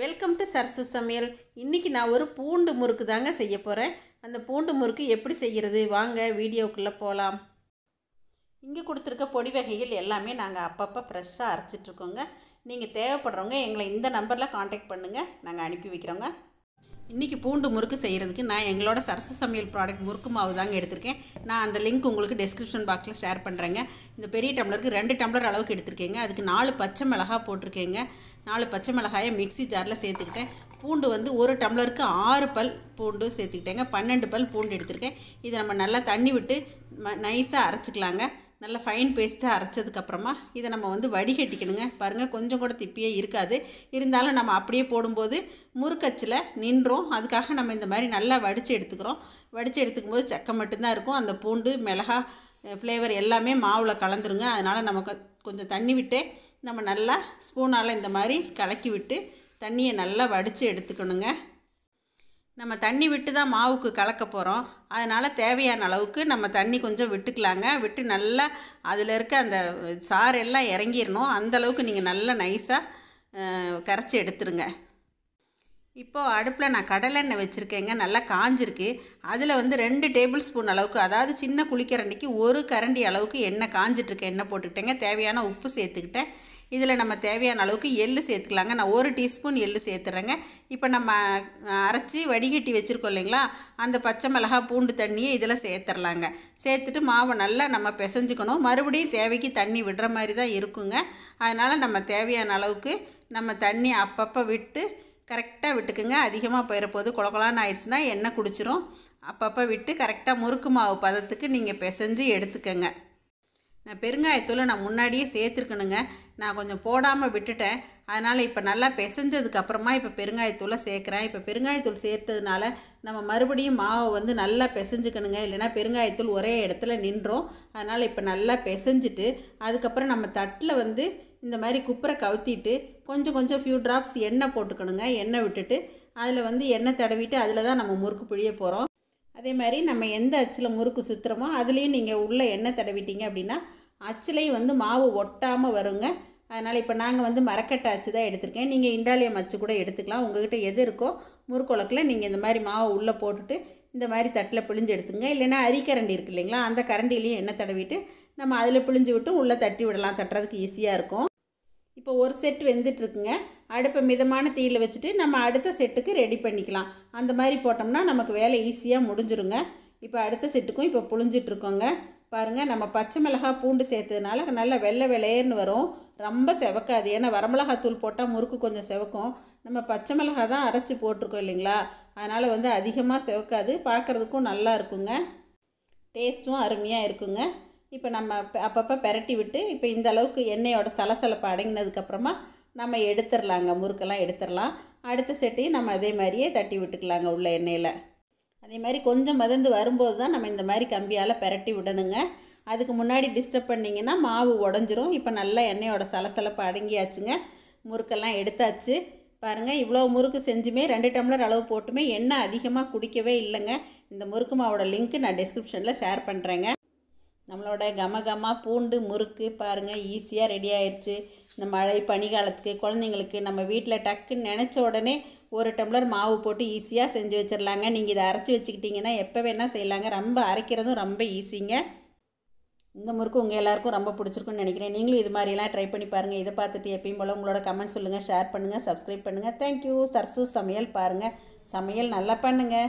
welcome to Sarasu சமையல் இன்றைக்கி நான் ஒரு பூண்டு முறுக்கு தாங்க செய்ய போகிறேன் அந்த பூண்டு முறுக்கு எப்படி செய்கிறது வாங்க வீடியோக்குள்ளே போகலாம் இங்கே கொடுத்துருக்க பொடி வகைகள் எல்லாமே நாங்கள் அப்பப்போ ஃப்ரெஷ்ஷாக அரைச்சிட்ருக்கோங்க நீங்கள் தேவைப்படுறவங்க எங்களை இந்த நம்பரில் காண்டாக்ட் பண்ணுங்கள் நாங்கள் அனுப்பி வைக்கிறோங்க இன்றைக்கி பூண்டு முறுக்கு செய்கிறதுக்கு நான் எங்களோட சரசு சமையல் ப்ராடக்ட் முறுக்கு மாவு தாங்க எடுத்திருக்கேன் நான் அந்த லிங்க் உங்களுக்கு டிஸ்கிரிப்ஷன் பாக்ஸில் ஷேர் பண்ணுறேங்க இந்த பெரிய டம்ளருக்கு ரெண்டு டம்ளர் அளவுக்கு எடுத்திருக்கேங்க அதுக்கு நாலு பச்சை மிளகா போட்டிருக்கேங்க நாலு பச்சை மிளகாயை மிக்சி ஜாரில் சேர்த்துக்கிட்டேன் பூண்டு வந்து ஒரு டம்ளருக்கு ஆறு பல் பூண்டு சேர்த்துக்கிட்டேங்க பன்னெண்டு பல் பூண்டு எடுத்திருக்கேன் இதை நம்ம நல்லா தண்ணி விட்டு ம நைஸாக அரைச்சிக்கலாங்க நல்லா ஃபைன் பேஸ்ட்டாக அரைச்சதுக்கப்புறமா இதை நம்ம வந்து வடிகட்டிக்கணுங்க பாருங்கள் கொஞ்சம் கூட திப்பியே இருக்காது இருந்தாலும் நம்ம அப்படியே போடும்போது முறுக்கச்சில் நின்றோம் அதுக்காக நம்ம இந்த மாதிரி நல்லா வடித்து எடுத்துக்கிறோம் வடித்து எடுத்துக்கும் போது சக்கை மட்டும்தான் இருக்கும் அந்த பூண்டு மிளகா ஃப்ளேவர் எல்லாமே மாவில் கலந்துருங்க அதனால் நம்ம கொஞ்சம் தண்ணி விட்டு நம்ம நல்லா ஸ்பூனால் இந்த மாதிரி கலக்கி விட்டு தண்ணியை நல்லா வடித்து எடுத்துக்கணுங்க நம்ம தண்ணி விட்டு தான் மாவுக்கு கலக்க போகிறோம் அதனால் தேவையான அளவுக்கு நம்ம தண்ணி கொஞ்சம் விட்டுக்கலாங்க விட்டு நல்லா அதில் இருக்க அந்த சாரெல்லாம் இறங்கிடணும் அந்தளவுக்கு நீங்கள் நல்லா நைஸாக கரைச்சி எடுத்துருங்க இப்போது அடுப்பில் நான் கடலெண்ணெய் வச்சுருக்கேங்க நல்லா காஞ்சிருக்கு அதில் வந்து ரெண்டு டேபிள் ஸ்பூன் அளவுக்கு அதாவது சின்ன குளிக்கரண்டிக்கு ஒரு கரண்டி அளவுக்கு எண்ணெய் காஞ்சிட்ருக்க எண்ணெய் போட்டுக்கிட்டேங்க தேவையான உப்பு சேர்த்துக்கிட்டேன் இதில் நம்ம தேவையான அளவுக்கு எள்ளு சேர்த்துக்கலாங்க நான் ஒரு டீஸ்பூன் எள்ளு சேர்த்துறேங்க இப்போ நம்ம அரைச்சி வடிகட்டி வச்சுருக்கோம் இல்லைங்களா அந்த பச்சை மிளகா பூண்டு தண்ணியை இதில் சேர்த்துடலாங்க சேர்த்துட்டு மாவை நல்லா நம்ம பிசைஞ்சுக்கணும் மறுபடியும் தேவைக்கு தண்ணி விடுற மாதிரி தான் இருக்குங்க அதனால் நம்ம தேவையான அளவுக்கு நம்ம தண்ணி அப்பப்போ விட்டு கரெக்டாக விட்டுக்குங்க அதிகமாக போயிடப்போது குளக்குளான்னு ஆயிடுச்சுன்னா எண்ணெய் குடிச்சிரும் அப்பப்போ விட்டு கரெக்டாக முறுக்கு மாவு பதத்துக்கு நீங்கள் பிசைஞ்சு எடுத்துக்கங்க நான் பெருங்காயத்தூளை நான் முன்னாடியே சேர்த்துருக்கணுங்க நான் கொஞ்சம் போடாமல் விட்டுட்டேன் அதனால் இப்போ நல்லா பிசைஞ்சதுக்கப்புறமா இப்போ பெருங்காயத்தூளை சேர்க்குறேன் இப்போ பெருங்காயத்தூள் சேர்த்ததுனால நம்ம மறுபடியும் மாவை வந்து நல்லா பிசைஞ்சுக்கணுங்க இல்லைனா பெருங்காயத்தூள் ஒரே இடத்துல நின்றோம் அதனால் இப்போ நல்லா பிசைஞ்சிட்டு அதுக்கப்புறம் நம்ம தட்டில் வந்து இந்த மாதிரி குப்பரை கவுத்திட்டு கொஞ்சம் கொஞ்சம் ஃபியூ ட்ராப்ஸ் எண்ணெய் போட்டுக்கணுங்க எண்ணெய் விட்டுட்டு அதில் வந்து எண்ணெய் தடவிட்டு அதில் தான் நம்ம முறுக்கு பிழிய போகிறோம் அதே மாதிரி நம்ம எந்த அச்சில் முறுக்கு சுற்றுறோமோ அதுலேயும் நீங்கள் உள்ளே எண்ணெய் தடவிட்டீங்க அப்படின்னா அச்சிலையும் வந்து மாவு ஒட்டாமல் வருங்க அதனால் இப்போ நாங்கள் வந்து மரக்கட்டை அச்சு தான் எடுத்திருக்கேன் நீங்கள் இண்டாலியம் அச்சு கூட எடுத்துக்கலாம் உங்கள்கிட்ட எது இருக்கோ முறுக்குழக்கில் நீங்கள் இந்த மாதிரி மாவு உள்ளே போட்டுட்டு இந்த மாதிரி தட்டில் பிழிஞ்சு எடுத்துங்க இல்லைனா அரிக்கரண்டி இருக்குது இல்லைங்களா அந்த கரண்டிலையும் எண்ணெய் தடவிட்டு நம்ம அதில் பிழிஞ்சு விட்டு உள்ளே தட்டி விடலாம் தட்டுறதுக்கு ஈஸியாக இருக்கும் இப்போ ஒரு செட் வெந்துட்டுருக்குங்க அடுப்பை மிதமான தீயில் வச்சுட்டு நம்ம அடுத்த செட்டுக்கு ரெடி பண்ணிக்கலாம் அந்த மாதிரி போட்டோம்னா நமக்கு வேலை ஈஸியாக முடிஞ்சிருங்க இப்போ அடுத்த செட்டுக்கும் இப்போ புழிஞ்சிட்ருக்கோங்க பாருங்கள் நம்ம பச்சை மிளகா பூண்டு சேர்த்ததுனால நல்லா வெள்ளை வெளையர்னு வரும் ரொம்ப செவக்காது ஏன்னா வரமிளகாத்தூள் போட்டால் முறுக்கு கொஞ்சம் செவக்கும் நம்ம பச்சை மிளகா தான் அரைச்சி போட்டிருக்கோம் இல்லைங்களா அதனால் வந்து அதிகமாக செவக்காது பார்க்குறதுக்கும் நல்லா இருக்குங்க டேஸ்ட்டும் அருமையாக இருக்குங்க இப்போ நம்ம அப்பப்போ பெரட்டி விட்டு இப்போ இந்த அளவுக்கு எண்ணெயோட சலசலப்பு அடங்கினதுக்கப்புறமா நம்ம எடுத்துடலாங்க முறுக்கெல்லாம் எடுத்துடலாம் அடுத்த செட்டையும் நம்ம அதே மாதிரியே தட்டி விட்டுக்கலாங்க உள்ள எண்ணெயில் அதே மாதிரி கொஞ்சம் மதந்து வரும்போது தான் நம்ம இந்த மாதிரி கம்பியால் பெரட்டி விடணுங்க அதுக்கு முன்னாடி டிஸ்டர்ப் பண்ணிங்கன்னா மாவு உடஞ்சிரும் இப்போ நல்லா எண்ணெயோட சலசலப்பு அடங்கியாச்சுங்க முறுக்கெல்லாம் எடுத்தாச்சு பாருங்கள் இவ்வளோ முறுக்கு செஞ்சுமே ரெண்டு டம்ளர் அளவு போட்டுமே எண்ணெய் அதிகமாக குடிக்கவே இல்லைங்க இந்த முறுக்கு மாவோட லிங்க்கு நான் டிஸ்கிரிப்ஷனில் ஷேர் பண்ணுறேங்க நம்மளோட கமகமாக பூண்டு முறுக்கு பாருங்கள் ஈஸியாக ரெடி ஆயிடுச்சு இந்த மழை பனிகாலத்துக்கு குழந்தைங்களுக்கு நம்ம வீட்டில் டக்குன்னு நினச்ச உடனே ஒரு டம்ளர் மாவு போட்டு ஈஸியாக செஞ்சு வச்சிடலாங்க நீங்கள் இதை அரைச்சி வச்சுக்கிட்டிங்கன்னா எப்போ வேணால் செய்யலாங்க ரொம்ப அரைக்கிறதும் ரொம்ப ஈஸிங்க இந்த முறுக்கு உங்கள் எல்லாேருக்கும் ரொம்ப பிடிச்சிருக்குன்னு நினைக்கிறேன் நீங்களும் இது மாதிரியெல்லாம் ட்ரை பண்ணி பாருங்கள் இதை பார்த்துட்டு எப்பயும் போல் உங்களோட கமெண்ட் சொல்லுங்கள் ஷேர் பண்ணுங்கள் சப்ஸ்கிரைப் பண்ணுங்கள் தேங்க்யூ சர்சு சமையல் பாருங்கள் சமையல் நல்லா பண்ணுங்கள்